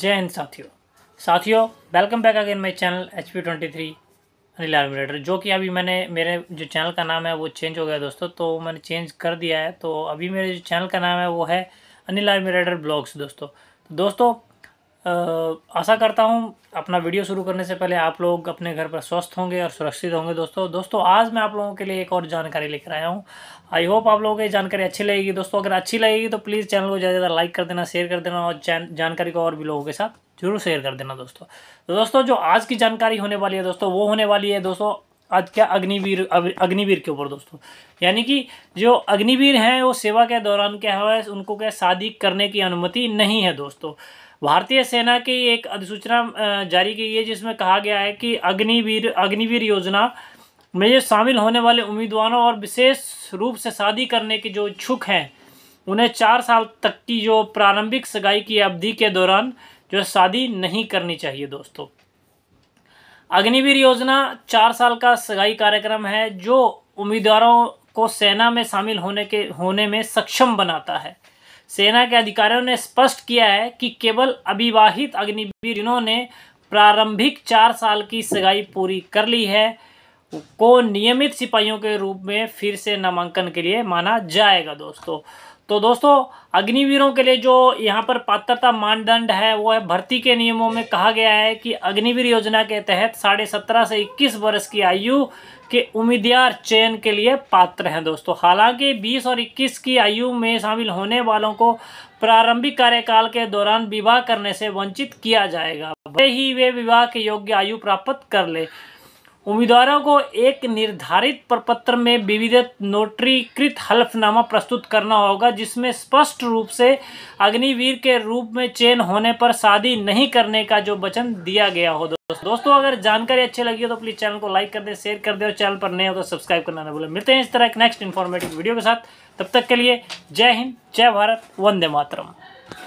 जय हिंद साथियों साथियों welcome back again my channel H P twenty three Anil आर्मिनेटर जो कि अभी मैंने मेरे जो चैनल का नाम है वो चेंज हो गया दोस्तों तो मैंने चेंज कर दिया है तो अभी मेरे जो चैनल का नाम है वो है अनिल आर्मिनेटर ब्लॉग्स दोस्तों तो दोस्तों आशा करता हूँ अपना वीडियो शुरू करने से पहले आप लोग अपने घर पर स्वस्थ होंगे और सुरक्षित होंगे दोस्तों दोस्तों आज मैं आप लोगों के लिए एक और जानकारी लेकर आया हूँ आई होप आप लोगों को ये जानकारी अच्छी लगेगी दोस्तों अगर अच्छी लगेगी तो प्लीज़ चैनल को ज़्यादा ज़्यादा लाइक कर देना शेयर कर देना और जानकारी को और भी लोगों के साथ जरूर शेयर कर देना दोस्तों तो दोस्तों जो आज की जानकारी होने वाली है दोस्तों वो होने वाली है दोस्तों आज क्या अग्निवीर अग्निवीर के ऊपर दोस्तों यानी कि जो अग्निवीर हैं वो सेवा के दौरान क्या है उनको क्या शादी करने की अनुमति नहीं है दोस्तों भारतीय सेना की एक अधिसूचना जारी की है जिसमें कहा गया है कि अग्निवीर अग्निवीर योजना में जो शामिल होने वाले उम्मीदवारों और विशेष रूप से शादी करने के जो इच्छुक हैं उन्हें चार साल तक की जो प्रारंभिक सगाई की अवधि के दौरान जो शादी नहीं करनी चाहिए दोस्तों अग्निवीर योजना चार साल का सगाई कार्यक्रम है जो उम्मीदवारों को सेना में शामिल होने के होने में सक्षम बनाता है सेना के अधिकारियों ने स्पष्ट किया है कि केवल अविवाहित अग्निवीर जिन्होंने प्रारंभिक चार साल की सगाई पूरी कर ली है को नियमित सिपाहियों के रूप में फिर से नामांकन के लिए माना जाएगा दोस्तों तो दोस्तों अग्निवीरों के लिए जो यहाँ पर पात्रता मानदंड है वो है भर्ती के नियमों में कहा गया है कि अग्निवीर योजना के तहत साढ़े सत्रह से इक्कीस वर्ष की आयु के उम्मीदवार चयन के लिए पात्र हैं दोस्तों हालांकि 20 और 21 की आयु में शामिल होने वालों को प्रारंभिक कार्यकाल के दौरान विवाह करने से वंचित किया जाएगा भले ही वे विवाह के योग्य आयु प्राप्त कर ले उम्मीदवारों को एक निर्धारित प्रपत्र में विविध नोटरीकृत हल्फनामा प्रस्तुत करना होगा जिसमें स्पष्ट रूप से अग्निवीर के रूप में चयन होने पर शादी नहीं करने का जो वचन दिया गया हो दोस्तों दोस्तों अगर जानकारी अच्छी लगी हो तो प्लीज़ चैनल को लाइक कर दें शेयर कर दें और चैनल पर नए हो तो सब्सक्राइब करना ना भूलें मिलते हैं इस तरह के नेक्स्ट इन्फॉर्मेटिव वीडियो के साथ तब तक के लिए जय हिंद जय भारत वंदे मातरम